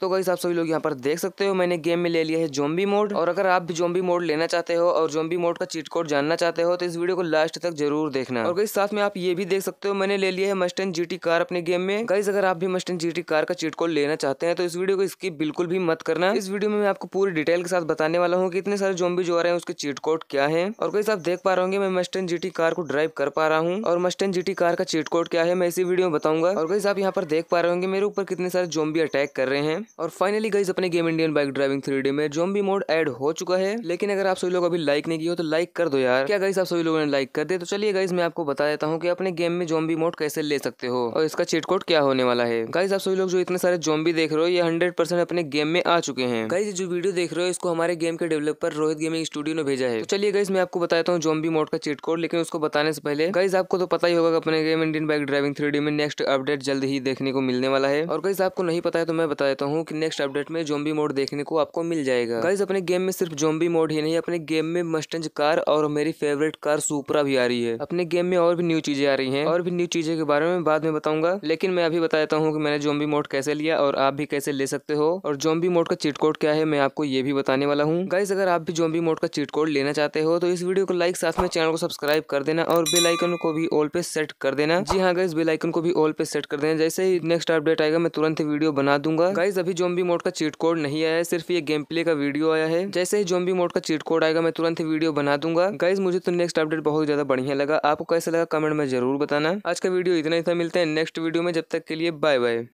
तो गई आप सभी लोग यहाँ पर देख सकते हो मैंने गेम में ले लिया है जोम्बी मोड और अगर आप भी जोम्बी मोड लेना चाहते हो और जोम्बी मोड का चीट कोड जानना चाहते हो तो इस वीडियो को लास्ट तक जरूर देखना और कई साथ में आप ये भी देख सकते हो मैंने ले लिया है मस्टन जीटी कार अपने गेम में कई अगर आप भी मस्टन जीटी कार का चीट कोड लेना चाहते हैं तो इस वीडियो को इसकी बिल्कुल भी मत करना इस वीडियो में मैं आपको पूरी डिटेल के साथ बताने वाला हूँ की इतने सारे जोम्बी जो आ रहे हैं उसके चीट कोड क्या है और गई आप देख पा रहे होंगे मैं मस्टन जीटी कार को ड्राइव कर पा रहा हूँ और मस्टन जीटी कार का चीट कोड क्या है मैं इसी वीडियो में बताऊंगा और गई आप यहाँ पर देख पा रहे होंगे मेरे ऊपर कितने सारे जोम्बी अटैक कर रहे हैं और फाइनली गाइज अपने game Indian bike driving three में जोम्बी मोड एड हो चुका है लेकिन अगर आप सभी लोग अभी लाइक नहीं किया तो लाइक कर दो यार क्या गाइस आप सभी लोगों ने लाइक कर दे तो चलिए गाइज मैं आपको बता देता हूँ कि अपने गेम में जोम्बी मोड कैसे ले सकते हो और इसका चीट कोड क्या होने वाला है गाइज आप सभी लोग जो इतने सारे जॉम्बी देख रहे हो ये हंड्रेड परसेंट अपने गेम में आ चुके हैं गाइज जो वीडियो देख रहे हो इसको हमारे गेम के डेवलपर रोहित गेमिंग स्टूडियो ने भेजा है तो चलिए गाइज मैं आपको बताता हूँ जॉम्बी मोड का चीट कोड लेकिन उसको बताने से पहले गाइज आपको तो पता ही होगा अपने game Indian bike driving three में नेक्स्ट अपडेट जल्द ही देखने को मिलने वाला है और गाइज आपको नहीं पता है तो मैं बता देता हूँ हूँ कि नेक्स्ट अपडेट में जोम्बी मोड देखने को आपको मिल जाएगा गाइज अपने गेम में सिर्फ जोम्बी मोड ही नहीं अपने गेम में मस्टंज कार और मेरी फेवरेट कार सुपरा भी आ रही है अपने गेम में और भी न्यू चीजें आ रही है और भी न्यू चीजें के बारे में बाद में बताऊंगा लेकिन मैं अभी बता देता हूँ की मैंने जोम्बी मोड कैसे लिया और आप भी कैसे ले सकते हो और जोम्बी मोड का चीट कोड क्या है मैं आपको ये भी बताने वाला हूँ गाइज अगर आप भी जोम्बी मोड का चीट कोड लेना चाहते हो तो इस वीडियो को लाइक साथ में चैनल को सब्सक्राइब कर देना और बेलाइकन को भी ऑल पे सेट कर देना जी हाँ गाइज बेलाइकन को भी ऑल पे सेट कर देना जैसे ही नेक्स्ट अपडेट आएगा मैं तुरंत वीडियो बना दूंगा गाइज अभी अभी जोम्बी मोड का चीट कोड नहीं आया है सिर्फ ये गेम प्ले का वीडियो आया है जैसे ही जोम्बी मोड का चीट कोड आएगा मैं तुरंत ही वीडियो बना दूंगा गाइज मुझे तो नेक्स्ट अपडेट बहुत ज्यादा बढ़िया लगा आपको कैसा लगा कमेंट में जरूर बताना आज का वीडियो इतना ही था मिलते हैं नेक्स्ट वीडियो में जब तक के लिए बाय बाय